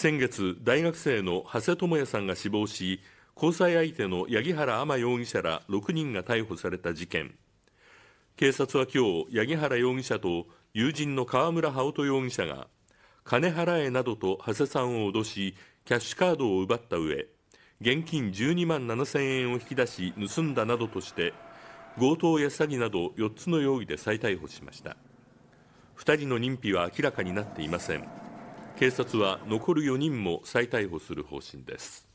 先月大学生の長谷智也さんが死亡し交際相手の八木原天容疑者ら6人が逮捕された事件警察は今日八木原容疑者と友人の川村羽音容疑者が金払えなどと長谷さんを脅しキャッシュカードを奪った上現金12万7000円を引き出し盗んだなどとして強盗や詐欺など4つの容疑で再逮捕しました2人の認否は明らかになっていません警察は残る4人も再逮捕する方針です